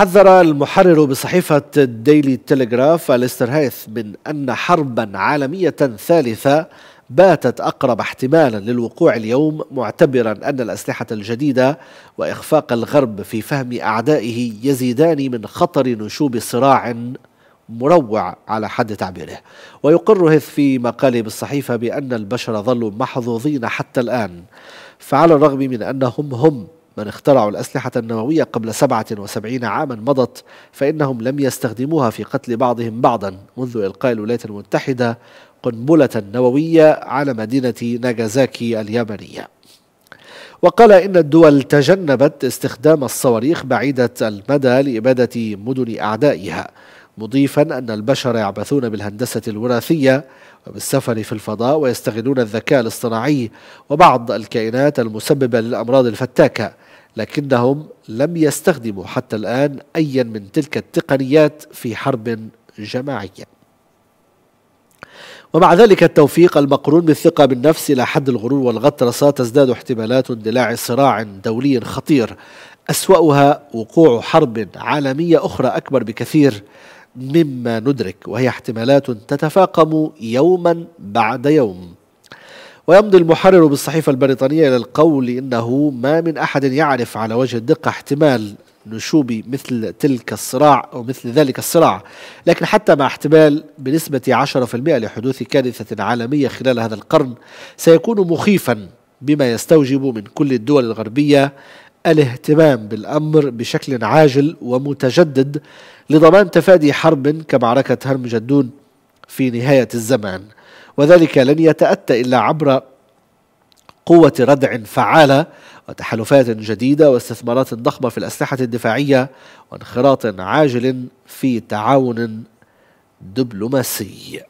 حذر المحرر بصحيفة ديلي تيليغراف هيث من أن حربا عالمية ثالثة باتت أقرب احتمالا للوقوع اليوم معتبرا أن الأسلحة الجديدة وإخفاق الغرب في فهم أعدائه يزيدان من خطر نشوب صراع مروع على حد تعبيره ويقر هيث في مقاله بالصحيفة بأن البشر ظلوا محظوظين حتى الآن فعلى الرغم من أنهم هم من اخترعوا الأسلحة النووية قبل 77 عاما مضت فإنهم لم يستخدموها في قتل بعضهم بعضا منذ إلقاء الولايات المتحدة قنبلة نووية على مدينة ناغازاكي اليابانية وقال إن الدول تجنبت استخدام الصواريخ بعيدة المدى لإبادة مدن أعدائها مضيفا أن البشر يعبثون بالهندسة الوراثية وبالسفر في الفضاء ويستغلون الذكاء الاصطناعي وبعض الكائنات المسببة للأمراض الفتاكة لكنهم لم يستخدموا حتى الآن أيا من تلك التقنيات في حرب جماعية ومع ذلك التوفيق المقرون بالثقة بالنفس إلى حد الغرور والغطرسة تزداد احتمالات اندلاع صراع دولي خطير أسوأها وقوع حرب عالمية أخرى أكبر بكثير مما ندرك وهي احتمالات تتفاقم يوما بعد يوم ويمضي المحرر بالصحيفة البريطانية إلى القول إنه ما من أحد يعرف على وجه الدقة احتمال نشوب مثل تلك الصراع أو مثل ذلك الصراع لكن حتى مع احتمال بنسبة 10% لحدوث كارثة عالمية خلال هذا القرن سيكون مخيفا بما يستوجب من كل الدول الغربية الاهتمام بالأمر بشكل عاجل ومتجدد لضمان تفادي حرب كمعركة هرم جدون في نهاية الزمان وذلك لن يتأتى إلا عبر قوة ردع فعالة وتحالفات جديدة واستثمارات ضخمة في الأسلحة الدفاعية وانخراط عاجل في تعاون دبلوماسي